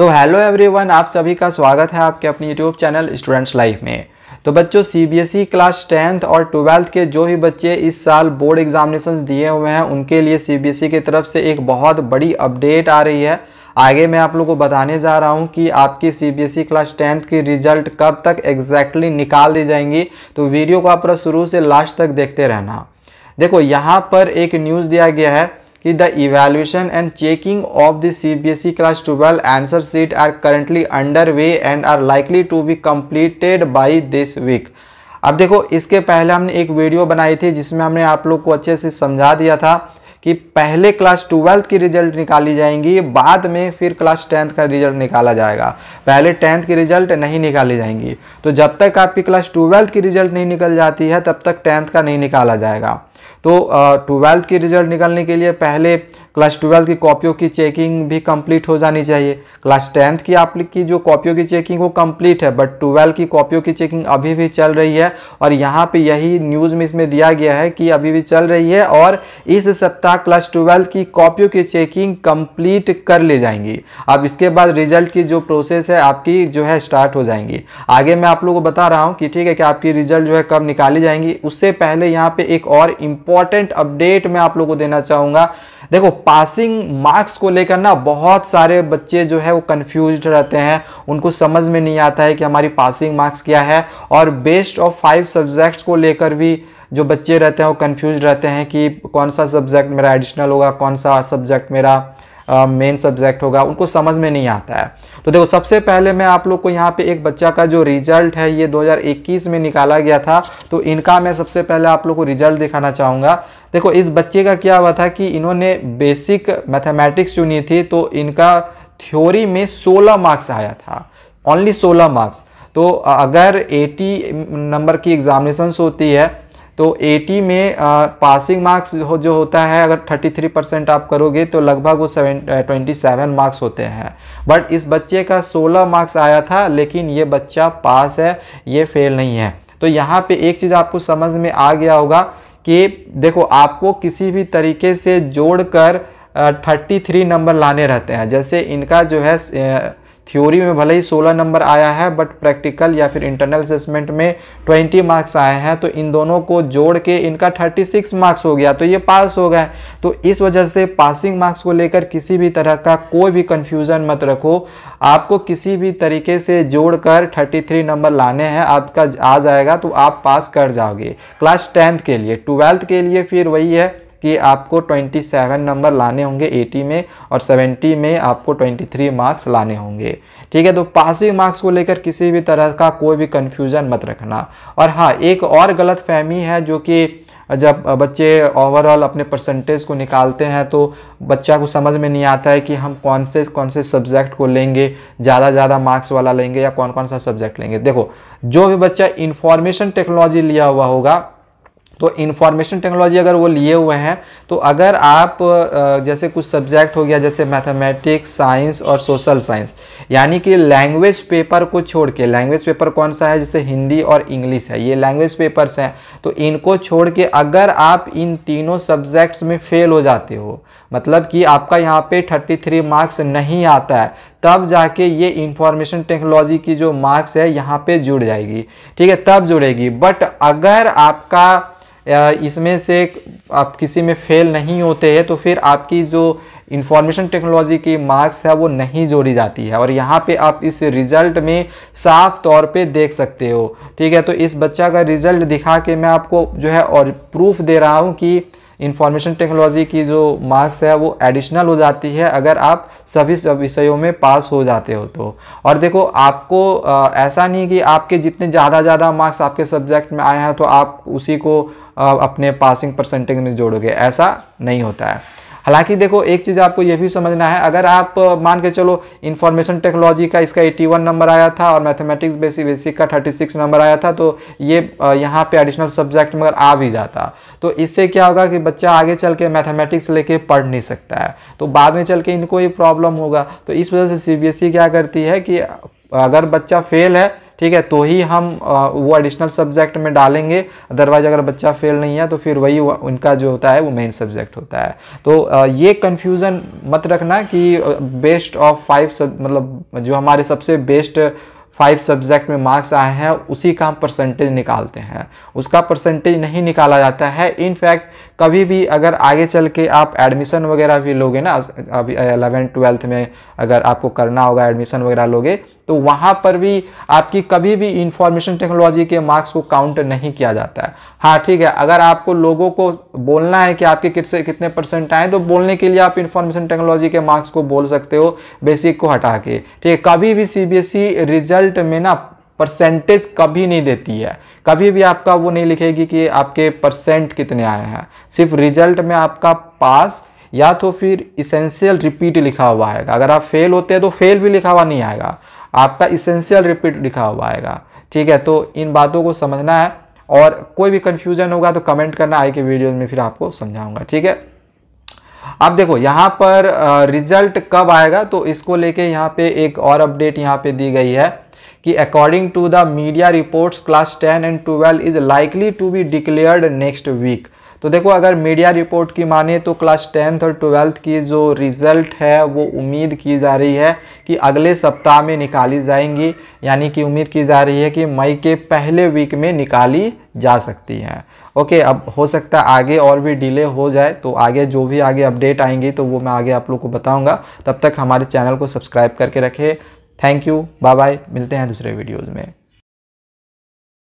तो hello everyone आप सभी का स्वागत है आपके अपने यूट्यूब चैनल स्टूडेंट्स लाइफ में तो बच्चों सीबीएसई e क्लास टेंथ और ट्वेल्थ के जो भी बच्चे इस साल बोर्ड एग्जामिनेशन दिए हुए हैं उनके लिए सीबीएसई e की तरफ से एक बहुत बड़ी अपडेट आ रही है आगे मैं आप लोगों को बताने जा रहा हूं कि आपकी सीबीएसई e क्लास टेंथ की रिजल्ट कब तक एग्जैक्टली निकाल दी जाएंगी तो वीडियो को आप शुरू से लास्ट तक देखते रहना देखो यहाँ पर एक न्यूज़ दिया गया है कि the of the C B S E class twelve answer sheet are currently under way and are likely to be completed by this week अब देखो इसके पहले हमने एक वीडियो बनाई थी जिसमें हमने आप लोग को अच्छे से समझा दिया था कि पहले क्लास ट्वेल्थ की रिजल्ट निकाली जाएंगी बाद में फिर क्लास टेंथ का रिजल्ट निकाला जाएगा पहले टेंथ की रिजल्ट नहीं निकाली जाएंगी तो जब तक आपकी क्लास ट्वेल्थ की रिजल्ट नहीं निकल जाती है तब तक टेंथ का नहीं निकाला जाएगा तो ट्वेल्थ की रिजल्ट निकलने के लिए पहले क्लास ट्वेल्थ की कॉपियों की चेकिंग भी कंप्लीट हो जानी चाहिए क्लास टेंथ की आप की जो कॉपियों की चेकिंग वो कंप्लीट है बट ट्वेल्व की कॉपियों की चेकिंग अभी भी चल रही है और यहाँ पे यही न्यूज़ में इसमें दिया गया है कि अभी भी चल रही है और इस सप्ताह क्लास ट्वेल्व की कॉपियों की चेकिंग कंप्लीट कर ले जाएंगी अब इसके बाद रिजल्ट की जो प्रोसेस है आपकी जो है स्टार्ट हो जाएंगी आगे मैं आप लोग को बता रहा हूँ कि ठीक है कि आपकी रिजल्ट जो है कब निकाली जाएंगी उससे पहले यहाँ पर एक और इम्पॉर्टेंट अपडेट मैं आप लोग को देना चाहूँगा देखो पासिंग मार्क्स को लेकर ना बहुत सारे बच्चे जो है वो कंफ्यूज रहते हैं उनको समझ में नहीं आता है कि हमारी पासिंग मार्क्स क्या है और बेस्ट ऑफ फाइव सब्जेक्ट्स को लेकर भी जो बच्चे रहते हैं वो कंफ्यूज रहते हैं कि कौन सा सब्जेक्ट मेरा एडिशनल होगा कौन सा सब्जेक्ट मेरा मेन uh, सब्जेक्ट होगा उनको समझ में नहीं आता है तो देखो सबसे पहले मैं आप लोग को यहाँ पे एक बच्चा का जो रिजल्ट है ये 2021 में निकाला गया था तो इनका मैं सबसे पहले आप लोग को रिजल्ट दिखाना चाहूँगा देखो इस बच्चे का क्या हुआ था कि इन्होंने बेसिक मैथमेटिक्स चुनी थी तो इनका थ्योरी में 16 मार्क्स आया था ओनली 16 मार्क्स तो अगर 80 नंबर की एग्जामिनेशन होती है तो 80 में पासिंग मार्क्स हो जो होता है अगर 33 परसेंट आप करोगे तो लगभग वो सेवन ट्वेंटी सेवन मार्क्स होते हैं बट इस बच्चे का 16 मार्क्स आया था लेकिन ये बच्चा पास है ये फेल नहीं है तो यहाँ पे एक चीज़ आपको समझ में आ गया होगा कि देखो आपको किसी भी तरीके से जोड़कर थर्टी थ्री नंबर लाने रहते हैं जैसे इनका जो है थ्योरी में भले ही 16 नंबर आया है बट प्रैक्टिकल या फिर इंटरनल असेसमेंट में 20 मार्क्स आए हैं तो इन दोनों को जोड़ के इनका 36 मार्क्स हो गया तो ये पास हो गए तो इस वजह से पासिंग मार्क्स को लेकर किसी भी तरह का कोई भी कन्फ्यूज़न मत रखो आपको किसी भी तरीके से जोड़कर 33 नंबर लाने हैं आपका आ जाएगा तो आप पास कर जाओगे क्लास टेंथ के लिए ट्वेल्थ के लिए फिर वही है कि आपको 27 नंबर लाने होंगे 80 में और 70 में आपको 23 मार्क्स लाने होंगे ठीक है तो पासिंग मार्क्स को लेकर किसी भी तरह का कोई भी कन्फ्यूज़न मत रखना और हाँ एक और गलत फहमी है जो कि जब बच्चे ओवरऑल अपने परसेंटेज को निकालते हैं तो बच्चा को समझ में नहीं आता है कि हम कौन से कौन से सब्जेक्ट को लेंगे ज़्यादा ज़्यादा मार्क्स वाला लेंगे या कौन कौन सा सब्जेक्ट लेंगे देखो जो भी बच्चा इंफॉर्मेशन टेक्नोलॉजी लिया हुआ होगा तो इन्फॉर्मेशन टेक्नोलॉजी अगर वो लिए हुए हैं तो अगर आप जैसे कुछ सब्जेक्ट हो गया जैसे मैथमेटिक्स साइंस और सोशल साइंस यानी कि लैंग्वेज पेपर को छोड़ के लैंग्वेज पेपर कौन सा है जैसे हिंदी और इंग्लिश है ये लैंग्वेज पेपर्स हैं तो इनको छोड़ के अगर आप इन तीनों सब्जेक्ट्स में फेल हो जाते हो मतलब कि आपका यहाँ पे 33 मार्क्स नहीं आता है तब जाके ये इंफॉर्मेशन टेक्नोलॉजी की जो मार्क्स है यहाँ पे जुड़ जाएगी ठीक है तब जुड़ेगी बट अगर आपका इसमें से आप किसी में फेल नहीं होते हैं तो फिर आपकी जो इंफॉर्मेशन टेक्नोलॉजी की मार्क्स है वो नहीं जोड़ी जाती है और यहाँ पे आप इस रिज़ल्ट में साफ तौर पे देख सकते हो ठीक है तो इस बच्चा का रिज़ल्ट दिखा के मैं आपको जो है और प्रूफ दे रहा हूँ कि इंफॉर्मेशन टेक्नोलॉजी की जो मार्क्स है वो एडिशनल हो जाती है अगर आप सभी विषयों में पास हो जाते हो तो और देखो आपको ऐसा नहीं कि आपके जितने ज़्यादा ज़्यादा मार्क्स आपके सब्जेक्ट में आए हैं तो आप उसी को अपने पासिंग परसेंटेज में जोड़ोगे ऐसा नहीं होता है हालांकि देखो एक चीज़ आपको ये भी समझना है अगर आप मान के चलो इन्फॉर्मेशन टेक्नोलॉजी का इसका 81 नंबर आया था और मैथमेटिक्स बेसिक बेसिक का 36 नंबर आया था तो ये यहाँ पे एडिशनल सब्जेक्ट मगर आ भी जाता तो इससे क्या होगा कि बच्चा आगे चल के मैथमेटिक्स लेके पढ़ नहीं सकता है तो बाद में चल के इनको ये प्रॉब्लम होगा तो इस वजह से सी e क्या करती है कि अगर बच्चा फेल है ठीक है तो ही हम वो एडिशनल सब्जेक्ट में डालेंगे अदरवाइज अगर बच्चा फेल नहीं है तो फिर वही उनका जो होता है वो मेन सब्जेक्ट होता है तो ये कन्फ्यूज़न मत रखना कि बेस्ट ऑफ फाइव मतलब जो हमारे सबसे बेस्ट फाइव सब्जेक्ट में मार्क्स आए हैं उसी का हम परसेंटेज निकालते हैं उसका परसेंटेज नहीं निकाला जाता है इनफैक्ट कभी भी अगर आगे चल के आप एडमिशन वगैरह भी लोगे ना अभी एलेवन ट्वेल्थ में अगर आपको करना होगा एडमिशन वगैरह लोगे तो वहाँ पर भी आपकी कभी भी इंफॉर्मेशन टेक्नोलॉजी के मार्क्स को काउंट नहीं किया जाता है हाँ ठीक है अगर आपको लोगों को बोलना है कि आपके कितने कितने परसेंट आए तो बोलने के लिए आप इंफॉर्मेशन टेक्नोलॉजी के मार्क्स को बोल सकते हो बेसिक को हटा के ठीक है कभी भी सी रिजल्ट e में ना परसेंटेज कभी नहीं देती है कभी भी आपका वो नहीं लिखेगी कि आपके परसेंट कितने आए हैं सिर्फ रिजल्ट में आपका पास या तो फिर इसेंशियल रिपीट लिखा हुआ आएगा अगर आप फेल होते हैं तो फेल भी लिखा हुआ नहीं आएगा आपका इसेंशियल रिपीट लिखा हुआ आएगा ठीक है तो इन बातों को समझना है और कोई भी कन्फ्यूजन होगा तो कमेंट करना आई के वीडियो में फिर आपको समझाऊंगा ठीक है अब देखो यहाँ पर रिजल्ट कब आएगा तो इसको लेके यहाँ पे एक और अपडेट यहाँ पे दी गई है कि according to the media reports class ten and twelve is likely to be declared next week तो देखो अगर मीडिया रिपोर्ट की माने तो क्लास टेंथ और ट्वेल्थ की जो रिज़ल्ट है वो उम्मीद की जा रही है कि अगले सप्ताह में निकाली जाएंगी यानी कि उम्मीद की जा रही है कि मई के पहले वीक में निकाली जा सकती हैं ओके अब हो सकता है आगे और भी डिले हो जाए तो आगे जो भी आगे अपडेट आएंगी तो वो मैं आगे आप लोग को बताऊँगा तब तक हमारे चैनल को सब्सक्राइब करके रखें थैंक यू बाय बाय मिलते हैं दूसरे वीडियोज़ में